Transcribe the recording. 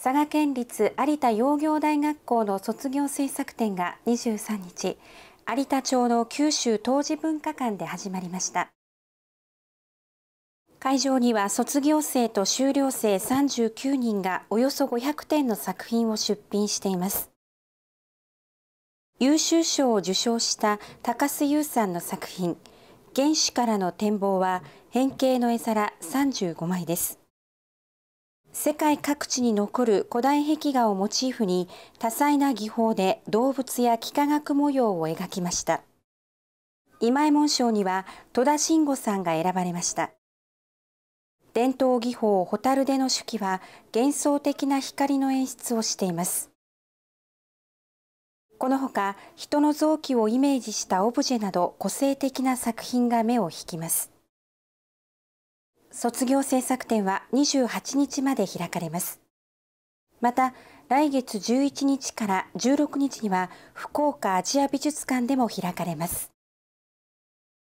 佐賀県立有田養業大学校の卒業制作展が23日、有田町の九州当時文化館で始まりました。会場には卒業生と修了生39人がおよそ500点の作品を出品しています。優秀賞を受賞した高須優さんの作品、原始からの展望は変形の絵皿35枚です。世界各地に残る古代壁画をモチーフに多彩な技法で動物や幾何学模様を描きました今井門賞には戸田慎吾さんが選ばれました伝統技法蛍での手記は幻想的な光の演出をしていますこのほか人の臓器をイメージしたオブジェなど個性的な作品が目を引きます卒業制作展は28日まで開かれます。また、来月11日から16日には福岡アジア美術館でも開かれます。